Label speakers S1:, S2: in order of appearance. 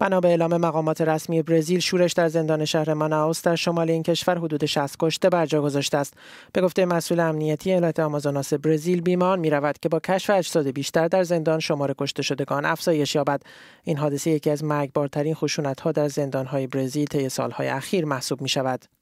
S1: بنا به اعلام مقامات رسمی برزیل شورش در زندان شهر ماناوس در شمال این کشور حدود 60 کشته برجا گذاشته است به گفته مسئول امنیتی ایالت آمازوناس برزیل بیمان می رود که با کشف اجساد بیشتر در زندان شمار کشته شدگان افزایش یابد این حادثه یکی از مرگبارترین خشونت ها در زندان های برزیل طی سالهای اخیر محسوب می شود